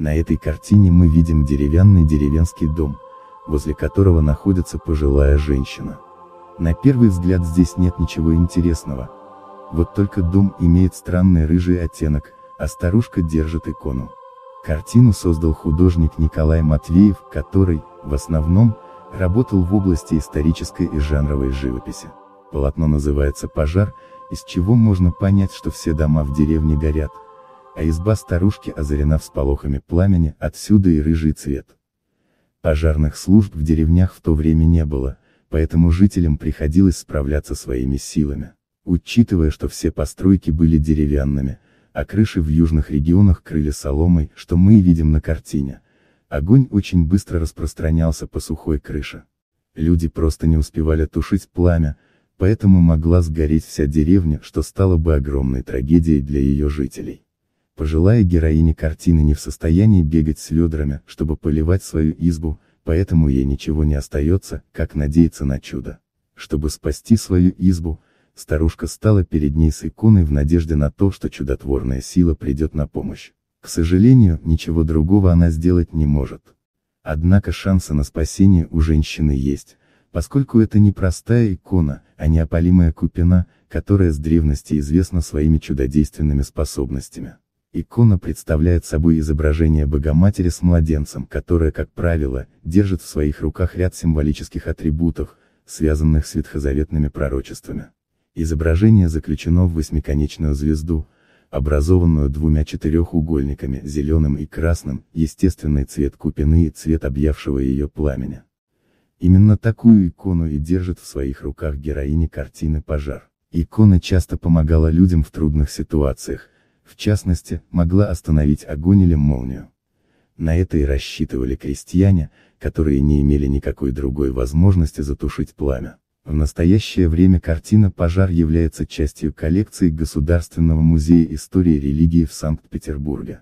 На этой картине мы видим деревянный деревенский дом, возле которого находится пожилая женщина. На первый взгляд здесь нет ничего интересного. Вот только дом имеет странный рыжий оттенок, а старушка держит икону. Картину создал художник Николай Матвеев, который, в основном, работал в области исторической и жанровой живописи. Полотно называется «Пожар», из чего можно понять, что все дома в деревне горят, а изба старушки озарена всполохами пламени, отсюда и рыжий цвет. Пожарных служб в деревнях в то время не было, поэтому жителям приходилось справляться своими силами. Учитывая, что все постройки были деревянными, а крыши в южных регионах крыли соломой, что мы и видим на картине, огонь очень быстро распространялся по сухой крыше. Люди просто не успевали тушить пламя, поэтому могла сгореть вся деревня, что стало бы огромной трагедией для ее жителей. Пожилая героиня картины не в состоянии бегать с ведрами, чтобы поливать свою избу, поэтому ей ничего не остается, как надеяться на чудо. Чтобы спасти свою избу, старушка стала перед ней с иконой в надежде на то, что чудотворная сила придет на помощь. К сожалению, ничего другого она сделать не может. Однако шансы на спасение у женщины есть, поскольку это не простая икона, а неопалимая купина, которая с древности известна своими чудодейственными способностями. Икона представляет собой изображение Богоматери с младенцем, которое, как правило, держит в своих руках ряд символических атрибутов, связанных с ветхозаветными пророчествами. Изображение заключено в восьмиконечную звезду, образованную двумя четырехугольниками, зеленым и красным, естественный цвет купины и цвет объявшего ее пламени. Именно такую икону и держит в своих руках героиня картины «Пожар». Икона часто помогала людям в трудных ситуациях, в частности, могла остановить огонь или молнию. На это и рассчитывали крестьяне, которые не имели никакой другой возможности затушить пламя. В настоящее время картина «Пожар» является частью коллекции Государственного музея истории религии в Санкт-Петербурге.